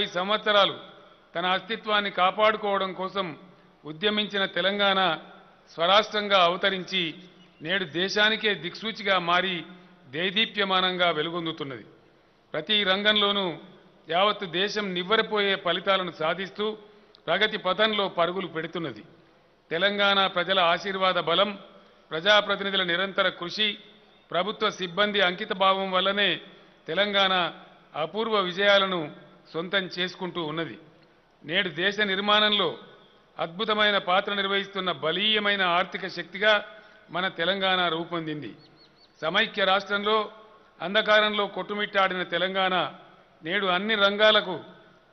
నలభై సంవత్సరాలు తన అస్తిత్వాన్ని కాపాడుకోవడం కోసం ఉద్యమించిన తెలంగాణ స్వరాష్ట్రంగా అవతరించి నేడు దేశానికే దిక్సూచిగా మారి దేదీప్యమానంగా వెలుగొందుతున్నది ప్రతి రంగంలోనూ యావత్ దేశం నివ్వరపోయే ఫలితాలను సాధిస్తూ ప్రగతి పథంలో పరుగులు పెడుతున్నది తెలంగాణ ప్రజల ఆశీర్వాద బలం ప్రజాప్రతినిధుల నిరంతర కృషి ప్రభుత్వ సిబ్బంది అంకితభావం వల్లనే తెలంగాణ అపూర్వ విజయాలను సొంతం చేసుకుంటూ ఉన్నది నేడు దేశ నిర్మాణంలో అద్భుతమైన పాత్ర నిర్వహిస్తున్న బలీయమైన ఆర్థిక శక్తిగా మన తెలంగాణ రూపొందింది సమైక్య రాష్ట్రంలో అంధకారంలో కొట్టుమిట్టాడిన తెలంగాణ నేడు అన్ని రంగాలకు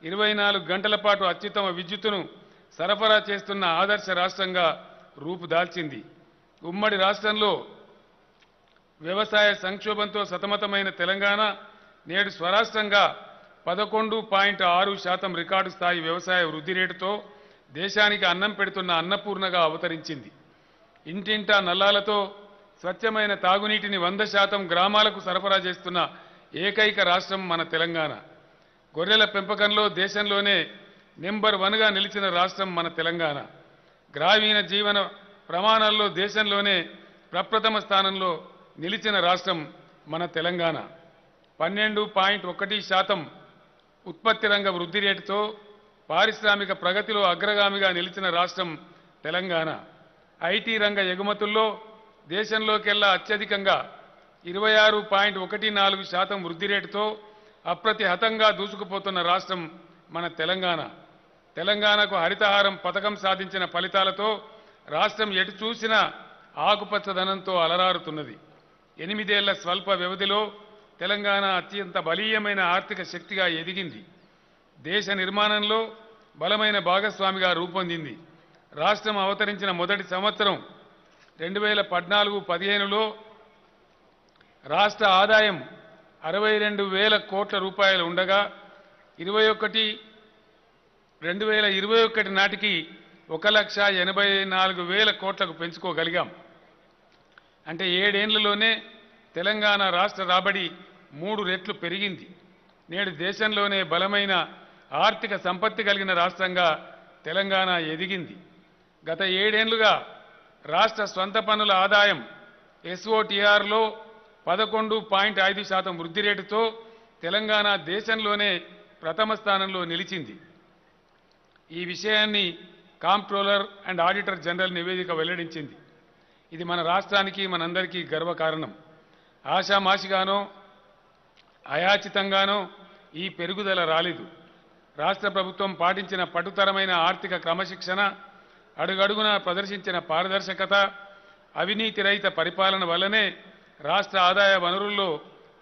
ఇరవై గంటల పాటు అత్యుత్తమ విద్యుత్తును సరఫరా చేస్తున్న ఆదర్శ రాష్ట్రంగా రూపుదాల్చింది ఉమ్మడి రాష్ట్రంలో వ్యవసాయ సంక్షోభంతో సతమతమైన తెలంగాణ నేడు స్వరాష్ట్రంగా పదకొండు పాయింట్ ఆరు శాతం రికార్డు స్థాయి వ్యవసాయ వృద్ధి రేటుతో దేశానికి అన్నం పెడుతున్న అన్నపూర్ణగా అవతరించింది ఇంటింటా నల్లాలతో స్వచ్ఛమైన తాగునీటిని వంద శాతం గ్రామాలకు సరఫరా చేస్తున్న ఏకైక రాష్ట్రం మన తెలంగాణ గొర్రెల పెంపకంలో దేశంలోనే నెంబర్ వన్గా నిలిచిన రాష్ట్రం మన తెలంగాణ గ్రామీణ జీవన ప్రమాణాల్లో దేశంలోనే ప్రప్రథమ స్థానంలో నిలిచిన రాష్ట్రం మన తెలంగాణ పన్నెండు పాయింట్ ఒకటి శాతం ఉత్పత్తి రంగ వృద్ధి రేటుతో పారిశ్రామిక ప్రగతిలో అగ్రగామిగా నిలిచిన రాష్ట్రం తెలంగాణ ఐటీ రంగ ఎగుమతుల్లో దేశంలోకెల్లా అత్యధికంగా ఇరవై ఆరు పాయింట్ ఒకటి నాలుగు శాతం వృద్ధి రేటుతో అప్రతిహతంగా దూసుకుపోతున్న రాష్ట్రం మన తెలంగాణ తెలంగాణకు హరితహారం పథకం సాధించిన ఫలితాలతో రాష్ట్రం ఎటు చూసినా ఆకుపచ్చదనంతో అలరారుతున్నది ఎనిమిదేళ్ల స్వల్ప వ్యవధిలో తెలంగాణ అత్యంత బలీయమైన ఆర్థిక శక్తిగా ఎదిగింది దేశ నిర్మాణంలో బలమైన భాగస్వామిగా రూపొందింది రాష్ట్రం అవతరించిన మొదటి సంవత్సరం రెండు వేల పద్నాలుగు పదిహేనులో రాష్ట్ర ఆదాయం అరవై రెండు వేల కోట్ల రూపాయలు ఉండగా ఇరవై ఒకటి రెండు వేల ఇరవై ఒకటి నాటికి ఒక లక్ష ఎనభై నాలుగు వేల కోట్లకు పెంచుకోగలిగాం అంటే ఏడేండ్లలోనే తెలంగాణ రాష్ట్ర రాబడి మూడు రెట్లు పెరిగింది నేడు దేశంలోనే బలమైన ఆర్థిక సంపత్తి కలిగిన రాష్ట్రంగా తెలంగాణ ఎదిగింది గత ఏడేళ్లుగా రాష్ట్ర స్వంత పన్నుల ఆదాయం ఎస్ఓటీఆర్లో పదకొండు పాయింట్ ఐదు శాతం వృద్ధి రేటుతో తెలంగాణ దేశంలోనే ప్రథమ స్థానంలో నిలిచింది ఈ విషయాన్ని కాంప్ట్రోలర్ అండ్ ఆడిటర్ జనరల్ నివేదిక వెల్లడించింది ఇది మన రాష్ట్రానికి మనందరికీ గర్వకారణం ఆశామాషిగానో అయాచితంగానో ఈ పెరుగుదల రాలేదు రాష్ట్ర ప్రభుత్వం పాటించిన పటుతరమైన ఆర్థిక క్రమశిక్షణ అడుగడుగున ప్రదర్శించిన పారదర్శకత అవినీతి రహిత పరిపాలన వల్లనే రాష్ట్ర ఆదాయ వనరుల్లో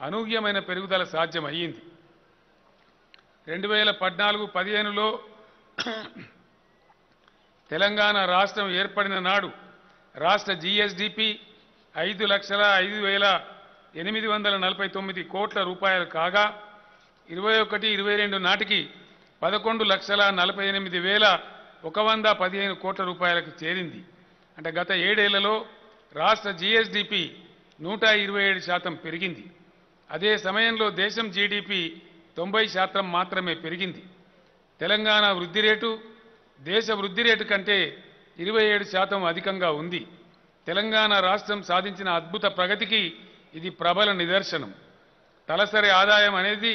అనూహ్యమైన పెరుగుదల సాధ్యమయ్యింది రెండు వేల పద్నాలుగు పదిహేనులో తెలంగాణ రాష్ట్రం ఏర్పడిన నాడు రాష్ట్ర జీఎస్డిపి ఐదు లక్షల ఐదు వేల ఎనిమిది వందల నలభై తొమ్మిది కోట్ల రూపాయలు కాగా ఇరవై ఒకటి ఇరవై రెండు నాటికి పదకొండు లక్షల నలభై ఎనిమిది వేల ఒక వంద పదిహేను కోట్ల రూపాయలకు చేరింది అంటే గత ఏడేళ్లలో రాష్ట్ర జీఎస్డిపి నూట ఇరవై ఏడు శాతం పెరిగింది అదే సమయంలో దేశం జీడిపి తొంభై శాతం మాత్రమే పెరిగింది తెలంగాణ వృద్ధి రేటు దేశ వృద్ధి రేటు కంటే ఇరవై ఏడు శాతం అధికంగా ఉంది తెలంగాణ రాష్ట్రం సాధించిన అద్భుత ప్రగతికి ఇది ప్రబల నిదర్శనం తలసరి ఆదాయం అనేది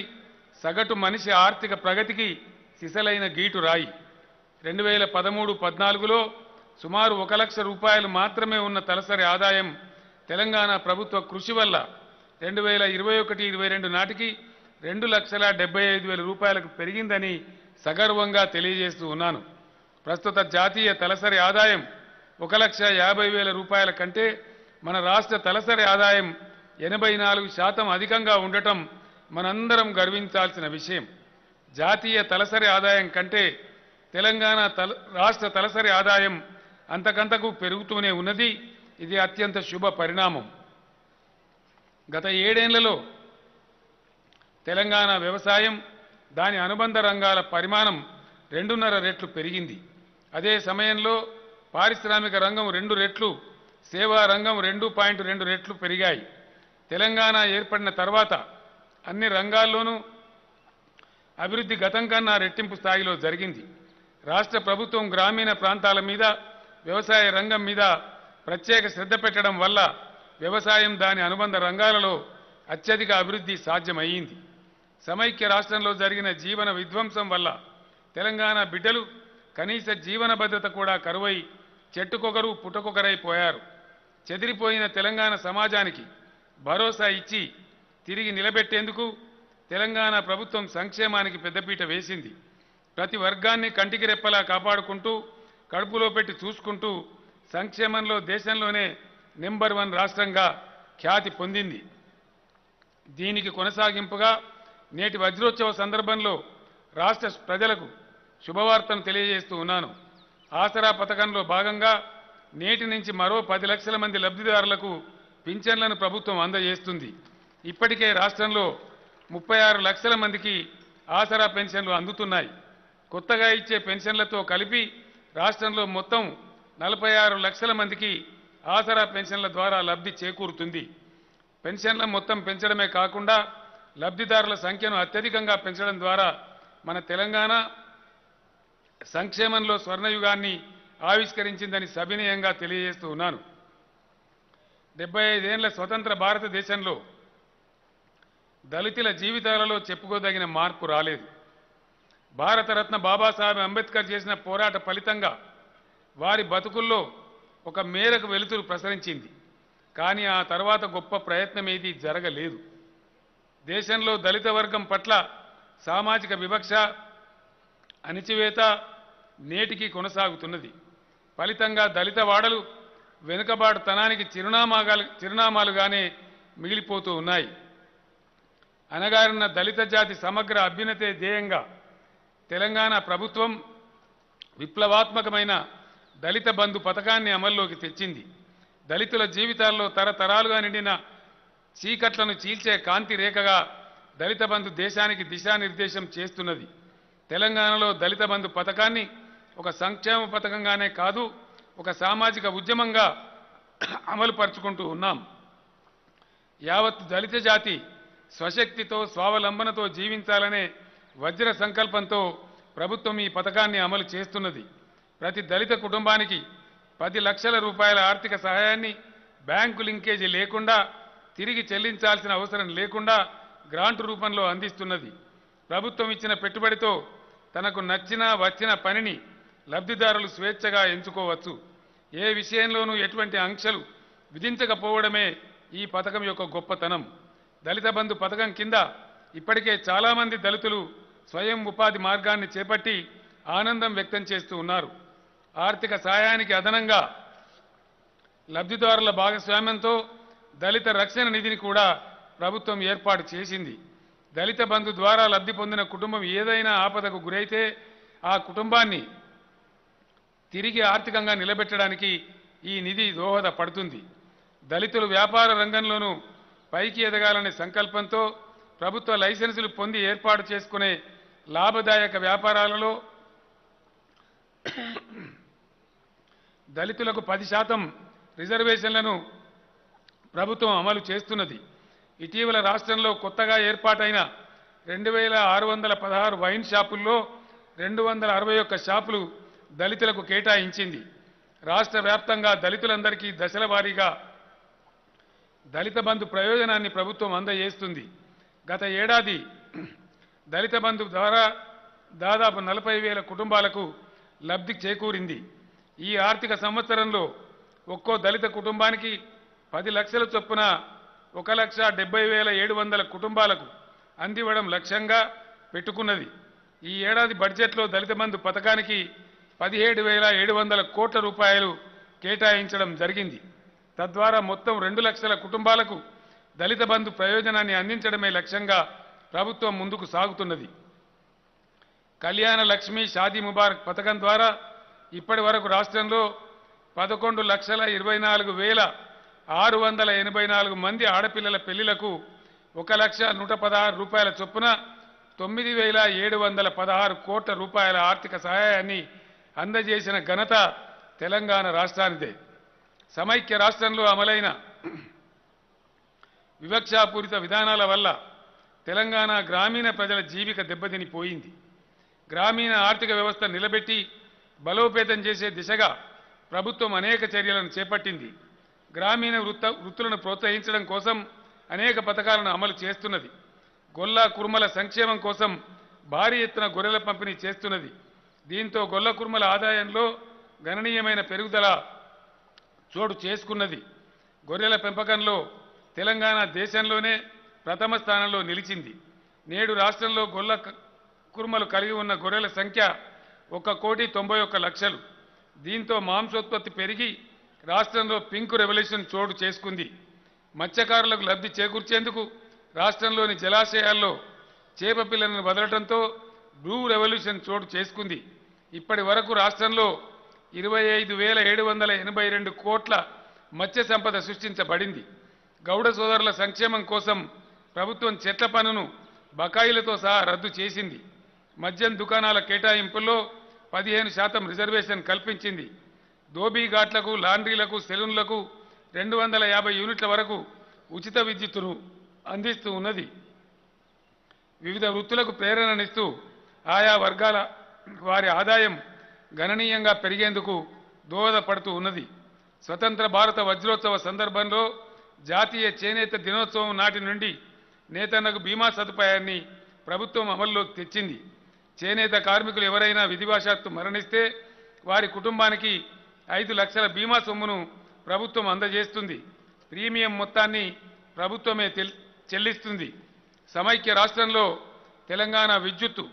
సగటు మనిషి ఆర్థిక ప్రగతికి సిసలైన గీటు రాయి రెండు వేల పదమూడు పద్నాలుగులో సుమారు ఒక లక్ష రూపాయలు మాత్రమే ఉన్న తలసరి ఆదాయం తెలంగాణ ప్రభుత్వ కృషి వల్ల రెండు వేల ఇరవై ఒకటి ఇరవై రెండు నాటికి రెండు లక్షల డెబ్బై ఐదు వేల రూపాయలకు పెరిగిందని సగర్వంగా తెలియజేస్తూ ఉన్నాను ప్రస్తుత జాతీయ తలసరి ఆదాయం ఒక లక్ష యాభై వేల రూపాయల కంటే మన రాష్ట్ర తలసరి ఆదాయం ఎనభై నాలుగు శాతం అధికంగా ఉండటం మనందరం గర్వించాల్సిన విషయం జాతీయ తలసరి ఆదాయం కంటే తెలంగాణ తల రాష్ట్ర తలసరి ఆదాయం అంతకంతకు పెరుగుతూనే ఉన్నది ఇది అత్యంత శుభ పరిణామం గత ఏడేళ్లలో తెలంగాణ వ్యవసాయం దాని అనుబంధ రంగాల పరిమాణం రెండున్నర రెట్లు పెరిగింది అదే సమయంలో పారిశ్రామిక రంగం రెండు రెట్లు సేవా రంగం రెండు పాయింట్ రెండు రెట్లు పెరిగాయి తెలంగాణ ఏర్పడిన తర్వాత అన్ని రంగాల్లోనూ అభివృద్ధి గతం కన్నా రెట్టింపు స్థాయిలో జరిగింది రాష్ట్ర ప్రభుత్వం గ్రామీణ ప్రాంతాల మీద వ్యవసాయ రంగం మీద ప్రత్యేక శ్రద్ధ పెట్టడం వల్ల వ్యవసాయం దాని అనుబంధ రంగాలలో అత్యధిక అభివృద్ధి సాధ్యమయ్యింది సమైక్య రాష్ట్రంలో జరిగిన జీవన విధ్వంసం వల్ల తెలంగాణ బిడ్డలు కనీస జీవన భద్రత కూడా కరువై చెట్టుకొకరు పుటకొకరైపోయారు చెదిరిపోయిన తెలంగాణ సమాజానికి భరోసా ఇచ్చి తిరిగి నిలబెట్టేందుకు తెలంగాణ ప్రభుత్వం సంక్షేమానికి పెద్దపీట వేసింది ప్రతి వర్గాన్ని కంటికి రెప్పలా కాపాడుకుంటూ కడుపులో పెట్టి చూసుకుంటూ సంక్షేమంలో దేశంలోనే నెంబర్ వన్ రాష్ట్రంగా ఖ్యాతి పొందింది దీనికి కొనసాగింపుగా నేటి వజ్రోత్సవ సందర్భంలో రాష్ట్ర ప్రజలకు శుభవార్తను తెలియజేస్తూ ఉన్నాను ఆసరా పథకంలో భాగంగా నేటి నుంచి మరో పది లక్షల మంది లబ్ధిదారులకు పింఛన్లను ప్రభుత్వం అందజేస్తుంది ఇప్పటికే రాష్ట్రంలో ముప్పై లక్షల మందికి ఆసరా పెన్షన్లు అందుతున్నాయి కొత్తగా ఇచ్చే పెన్షన్లతో కలిపి రాష్ట్రంలో మొత్తం నలభై లక్షల మందికి ఆసరా పెన్షన్ల ద్వారా లబ్ధి చేకూరుతుంది పెన్షన్ల మొత్తం పెంచడమే కాకుండా లబ్ధిదారుల సంఖ్యను అత్యధికంగా పెంచడం ద్వారా మన తెలంగాణ సంక్షేమంలో స్వర్ణయుగాన్ని ఆవిష్కరించిందని సభినయంగా తెలియజేస్తూ ఉన్నాను డెబ్బై ఐదేళ్ల స్వతంత్ర భారతదేశంలో దళితుల జీవితాలలో చెప్పుకోదగిన మార్పు రాలేదు భారతరత్న బాబాసాహెబ్ అంబేద్కర్ చేసిన పోరాట ఫలితంగా వారి బతుకుల్లో ఒక మేరకు వెలుతురు ప్రసరించింది కానీ ఆ తర్వాత గొప్ప ప్రయత్నం ఏది జరగలేదు దేశంలో దళిత వర్గం పట్ల సామాజిక వివక్ష అణిచివేత నేటికి కొనసాగుతున్నది ఫలితంగా దళిత వాడలు వెనుకబాటుతనానికి చిరునామాగా చిరునామాలుగానే మిగిలిపోతూ ఉన్నాయి అనగారిన దళిత జాతి సమగ్ర అభ్యున్నతే ధ్యేయంగా తెలంగాణ ప్రభుత్వం విప్లవాత్మకమైన దళిత బంధు పథకాన్ని అమల్లోకి తెచ్చింది దళితుల జీవితాల్లో తరతరాలుగా నిండిన చీకట్లను చీల్చే కాంతి రేఖగా దళిత బంధు దేశానికి దిశానిర్దేశం చేస్తున్నది తెలంగాణలో దళిత బంధు పథకాన్ని ఒక సంక్షేమ పథకంగానే కాదు ఒక సామాజిక ఉద్యమంగా అమలు పరుచుకుంటూ ఉన్నాం యావత్ దళిత జాతి స్వశక్తితో స్వావలంబనతో జీవించాలనే వజ్ర సంకల్పంతో ప్రభుత్వం ఈ పథకాన్ని అమలు చేస్తున్నది ప్రతి దళిత కుటుంబానికి పది లక్షల రూపాయల ఆర్థిక సహాయాన్ని బ్యాంకు లింకేజీ లేకుండా తిరిగి చెల్లించాల్సిన అవసరం లేకుండా గ్రాంట్ రూపంలో అందిస్తున్నది ప్రభుత్వం ఇచ్చిన పెట్టుబడితో తనకు నచ్చిన వచ్చిన పనిని లబ్ధిదారులు స్వేచ్ఛగా ఎంచుకోవచ్చు ఏ విషయంలోనూ ఎటువంటి ఆంక్షలు విధించకపోవడమే ఈ పథకం యొక్క గొప్పతనం దళిత బంధు పథకం కింద ఇప్పటికే చాలామంది దళితులు స్వయం ఉపాధి మార్గాన్ని చేపట్టి ఆనందం వ్యక్తం చేస్తూ ఉన్నారు ఆర్థిక సాయానికి అదనంగా లబ్ధిదారుల భాగస్వామ్యంతో దళిత రక్షణ నిధిని కూడా ప్రభుత్వం ఏర్పాటు చేసింది దళిత బంధు ద్వారా లబ్ధి పొందిన కుటుంబం ఏదైనా ఆపదకు గురైతే ఆ కుటుంబాన్ని తిరిగి ఆర్థికంగా నిలబెట్టడానికి ఈ నిధి దోహదపడుతుంది దళితులు వ్యాపార రంగంలోనూ పైకి ఎదగాలనే సంకల్పంతో ప్రభుత్వ లైసెన్సులు పొంది ఏర్పాటు చేసుకునే లాభదాయక వ్యాపారాలలో దళితులకు పది శాతం రిజర్వేషన్లను ప్రభుత్వం అమలు చేస్తున్నది ఇటీవల రాష్ట్రంలో కొత్తగా ఏర్పాటైన రెండు వేల ఆరు వందల పదహారు వైన్ షాపుల్లో రెండు వందల అరవై ఒక్క షాపులు దళితులకు కేటాయించింది రాష్ట్ర వ్యాప్తంగా దళితులందరికీ దశల వారీగా దళిత బంధు ప్రయోజనాన్ని ప్రభుత్వం అందజేస్తుంది గత ఏడాది దళిత బంధు ద్వారా దాదాపు నలభై వేల కుటుంబాలకు లబ్ధి చేకూరింది ఈ ఆర్థిక సంవత్సరంలో ఒక్కో దళిత కుటుంబానికి పది లక్షల చొప్పున ఒక లక్ష డెబ్బై వేల ఏడు వందల కుటుంబాలకు అందివ్వడం లక్ష్యంగా పెట్టుకున్నది ఈ ఏడాది బడ్జెట్లో దళిత బంధు పథకానికి పదిహేడు వేల ఏడు వందల కోట్ల రూపాయలు కేటాయించడం జరిగింది తద్వారా మొత్తం రెండు లక్షల కుటుంబాలకు దళిత బంధు ప్రయోజనాన్ని అందించడమే లక్ష్యంగా ప్రభుత్వం ముందుకు సాగుతున్నది కళ్యాణ లక్ష్మి షాదీ ముబారక్ పథకం ద్వారా ఇప్పటి వరకు రాష్ట్రంలో పదకొండు లక్షల ఇరవై నాలుగు వేల ఆరు వందల ఎనభై నాలుగు మంది ఆడపిల్లల పెళ్లిలకు ఒక లక్ష నూట పదహారు రూపాయల చొప్పున తొమ్మిది వేల ఏడు వందల పదహారు కోట్ల రూపాయల ఆర్థిక సహాయాన్ని అందజేసిన ఘనత తెలంగాణ రాష్ట్రానిదే సమైక్య రాష్ట్రంలో అమలైన వివక్షాపూరిత విధానాల వల్ల తెలంగాణ గ్రామీణ ప్రజల జీవిక దెబ్బతిని పోయింది గ్రామీణ ఆర్థిక వ్యవస్థ నిలబెట్టి బలోపేతం చేసే దిశగా ప్రభుత్వం అనేక చర్యలను చేపట్టింది గ్రామీణ వృత్త వృత్తులను ప్రోత్సహించడం కోసం అనేక పథకాలను అమలు చేస్తున్నది గొల్లా కుర్మల సంక్షేమం కోసం భారీ ఎత్తున గొర్రెల పంపిణీ చేస్తున్నది దీంతో గొల్ల కుర్మల ఆదాయంలో గణనీయమైన పెరుగుదల చోటు చేసుకున్నది గొర్రెల పెంపకంలో తెలంగాణ దేశంలోనే ప్రథమ స్థానంలో నిలిచింది నేడు రాష్ట్రంలో గొల్ల కుర్మలు కలిగి ఉన్న గొర్రెల సంఖ్య ఒక కోటి తొంభై ఒక్క లక్షలు దీంతో మాంసోత్పత్తి పెరిగి రాష్ట్రంలో పింక్ రెవల్యూషన్ చోటు చేసుకుంది మత్స్యకారులకు లబ్ధి చేకూర్చేందుకు రాష్ట్రంలోని జలాశయాల్లో చేప పిల్లలను వదలడంతో బ్లూ రెవల్యూషన్ చోటు చేసుకుంది ఇప్పటి వరకు రాష్ట్రంలో ఇరవై ఐదు వేల ఏడు వందల ఎనభై రెండు కోట్ల మత్స్య సంపద సృష్టించబడింది గౌడ సోదరుల సంక్షేమం కోసం ప్రభుత్వం చెట్ల పనును బకాయిలతో సహా రద్దు చేసింది మద్యం దుకాణాల కేటాయింపుల్లో పదిహేను శాతం రిజర్వేషన్ కల్పించింది దోబీ ఘాట్లకు లాండ్రీలకు సెలూన్లకు రెండు వందల యాభై యూనిట్ల వరకు ఉచిత విద్యుత్తును అందిస్తూ ఉన్నది వివిధ వృత్తులకు ప్రేరణనిస్తూ ఆయా వర్గాల వారి ఆదాయం గణనీయంగా పెరిగేందుకు దోహదపడుతూ ఉన్నది స్వతంత్ర భారత వజ్రోత్సవ సందర్భంలో జాతీయ చేనేత దినోత్సవం నాటి నుండి నేతన్నకు బీమా సదుపాయాన్ని ప్రభుత్వం అమల్లోకి తెచ్చింది చేనేత కార్మికులు ఎవరైనా విధివశాత్తు మరణిస్తే వారి కుటుంబానికి ఐదు లక్షల బీమా సొమ్మును ప్రభుత్వం అందజేస్తుంది ప్రీమియం మొత్తాన్ని ప్రభుత్వమే చెల్లిస్తుంది సమైక్య రాష్ట్రంలో తెలంగాణ విద్యుత్తు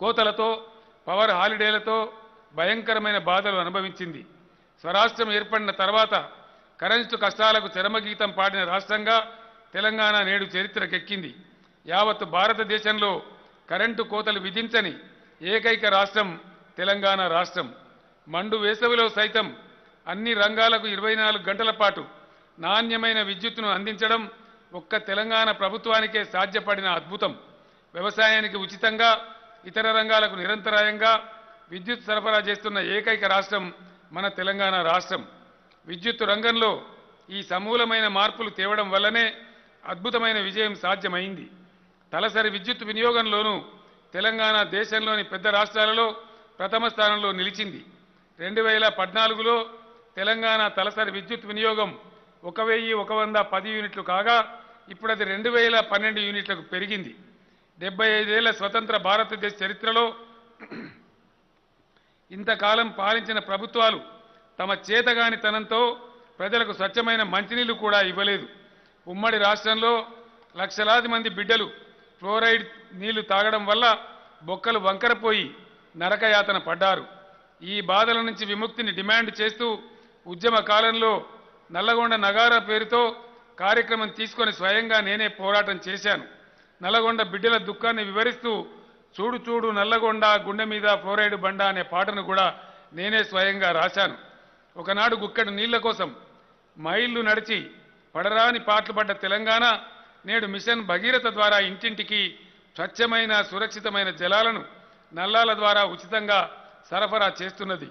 కోతలతో పవర్ హాలిడేలతో భయంకరమైన బాధలు అనుభవించింది స్వరాష్ట్రం ఏర్పడిన తర్వాత కరెన్సీ కష్టాలకు చరమగీతం పాడిన రాష్ట్రంగా తెలంగాణ నేడు చరిత్రకెక్కింది యావత్ భారతదేశంలో కరెంటు కోతలు విధించని ఏకైక రాష్ట్రం తెలంగాణ రాష్ట్రం మండు వేసవిలో సైతం అన్ని రంగాలకు ఇరవై నాలుగు గంటల పాటు నాణ్యమైన విద్యుత్తును అందించడం ఒక్క తెలంగాణ ప్రభుత్వానికే సాధ్యపడిన అద్భుతం వ్యవసాయానికి ఉచితంగా ఇతర రంగాలకు నిరంతరాయంగా విద్యుత్ సరఫరా చేస్తున్న ఏకైక రాష్ట్రం మన తెలంగాణ రాష్ట్రం విద్యుత్ రంగంలో ఈ సమూలమైన మార్పులు తేవడం వల్లనే అద్భుతమైన విజయం సాధ్యమైంది తలసరి విద్యుత్ వినియోగంలోనూ తెలంగాణ దేశంలోని పెద్ద రాష్ట్రాలలో ప్రథమ స్థానంలో నిలిచింది రెండు వేల పద్నాలుగులో తెలంగాణ తలసరి విద్యుత్ వినియోగం ఒక వెయ్యి ఒక వంద పది యూనిట్లు కాగా ఇప్పుడు అది రెండు వేల పన్నెండు యూనిట్లకు పెరిగింది డెబ్బై ఐదేళ్ల స్వతంత్ర భారతదేశ చరిత్రలో ఇంతకాలం పాలించిన ప్రభుత్వాలు తమ చేతగానితనంతో ప్రజలకు స్వచ్ఛమైన మంచినీళ్లు కూడా ఇవ్వలేదు ఉమ్మడి రాష్ట్రంలో లక్షలాది మంది బిడ్డలు ఫ్లోరైడ్ నీళ్లు తాగడం వల్ల బొక్కలు వంకరపోయి నరకయాతన పడ్డారు ఈ బాధల నుంచి విముక్తిని డిమాండ్ చేస్తూ ఉద్యమ కాలంలో నల్లగొండ నగారా పేరుతో కార్యక్రమం తీసుకొని స్వయంగా నేనే పోరాటం చేశాను నల్లగొండ బిడ్డల దుఃఖాన్ని వివరిస్తూ చూడు చూడు నల్లగొండ గుండె మీద ఫ్లోరైడ్ బండ అనే పాటను కూడా నేనే స్వయంగా రాశాను ఒకనాడు గుక్కడి నీళ్ల కోసం మైళ్ళు నడిచి పడరాని పాటలు పడ్డ తెలంగాణ నేడు మిషన్ భగీరథ ద్వారా ఇంటింటికి స్వచ్ఛమైన సురక్షితమైన జలాలను నల్లాల ద్వారా ఉచితంగా సరఫరా చేస్తున్నది